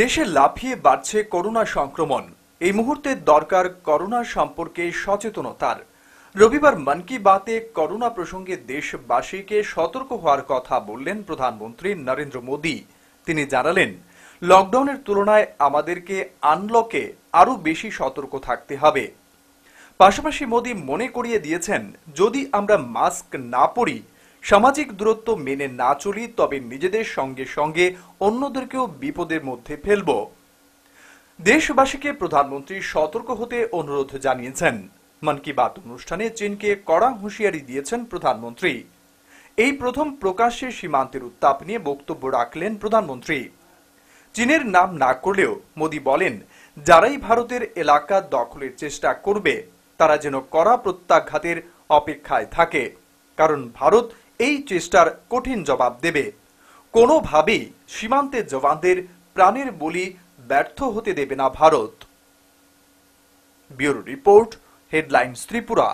দেশে লাফিয়ে বাড়ছে করোনা সংক্রমণ এই মুহূর্তে দরকার করোনা সম্পর্কে সচেতনতার রবিবার মন কি বাতে করোনা প্রসঙ্গে দেশবাসীকে সতর্ক হওয়ার কথা বললেন প্রধানমন্ত্রী নরেন্দ্র মোদী তিনি জানালেন লকডাউনের তুলনায় আমাদেরকে আনলকে আরও বেশি সতর্ক থাকতে হবে পাশাপাশি মোদী মনে করিয়ে দিয়েছেন যদি আমরা মাস্ক না পরি সামাজিক দূরত্ব মেনে না চলি তবে নিজেদের সঙ্গে সঙ্গে অন্যদেরকেও বিপদের মধ্যে ফেলব দেশবাসীকে প্রধানমন্ত্রী সতর্ক হতে অনুরোধ জানিয়েছেন মন কি বাত অনুষ্ঠানে চীনকে কড়া হুঁশিয়ারি দিয়েছেন প্রধানমন্ত্রী এই প্রথম প্রকাশ্যে সীমান্তের উত্তাপ নিয়ে বক্তব্য রাখলেন প্রধানমন্ত্রী চীনের নাম না করলেও মোদি বলেন যারাই ভারতের এলাকা দখলের চেষ্টা করবে তারা যেন কড়া প্রত্যাঘাতের অপেক্ষায় থাকে কারণ ভারত এই চেষ্টার কঠিন জবাব দেবে কোনোভাবেই সীমান্তে জওয়ানদের প্রাণের বলি ব্যর্থ হতে দেবে না Bharat bureau report headlines Tripura